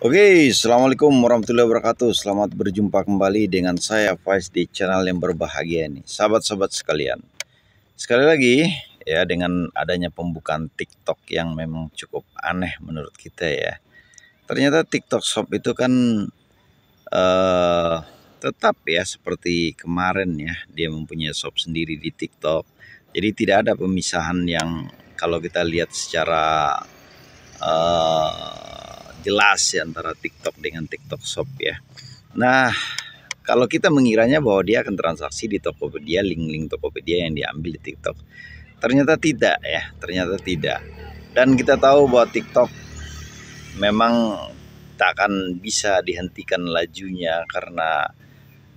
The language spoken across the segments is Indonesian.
Oke, Assalamualaikum warahmatullahi wabarakatuh Selamat berjumpa kembali dengan saya Faiz di channel yang berbahagia ini Sahabat-sahabat sekalian Sekali lagi ya dengan adanya pembukaan TikTok yang memang cukup aneh menurut kita ya Ternyata TikTok Shop itu kan uh, tetap ya seperti kemarin ya Dia mempunyai shop sendiri di TikTok Jadi tidak ada pemisahan yang kalau kita lihat secara uh, jelas ya antara TikTok dengan TikTok Shop ya. Nah, kalau kita mengiranya bahwa dia akan transaksi di Tokopedia, link-link Tokopedia yang diambil di TikTok. Ternyata tidak ya, ternyata tidak. Dan kita tahu bahwa TikTok memang tak akan bisa dihentikan lajunya karena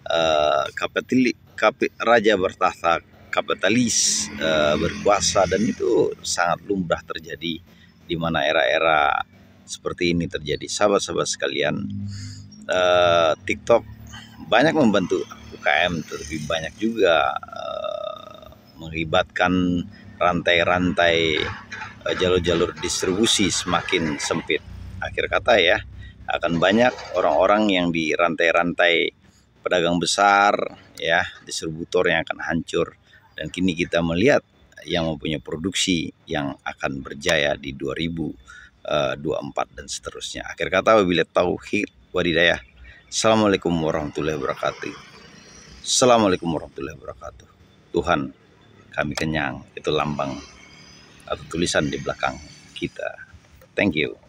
uh, kapitali, kapi, raja bertahta kapitalis uh, berkuasa dan itu sangat lumrah terjadi di mana era-era seperti ini terjadi. Sahabat-sahabat sekalian, uh, TikTok banyak membantu UKM, terlebih banyak juga uh, eh, mengibatkan rantai-rantai jalur eh, jalur-jalur distribusi semakin sempit. Akhir kata ya, akan banyak orang-orang yang di rantai-rantai pedagang besar, ya distributor yang akan hancur. Dan kini kita melihat yang mempunyai produksi yang akan berjaya di 2000 Eh, dua 24 dan seterusnya. Akhir kata wabillahi tauhid wadidayah. Assalamualaikum warahmatullahi wabarakatuh. Assalamualaikum warahmatullahi wabarakatuh. Tuhan kami kenyang itu lambang atau tulisan di belakang kita. Thank you.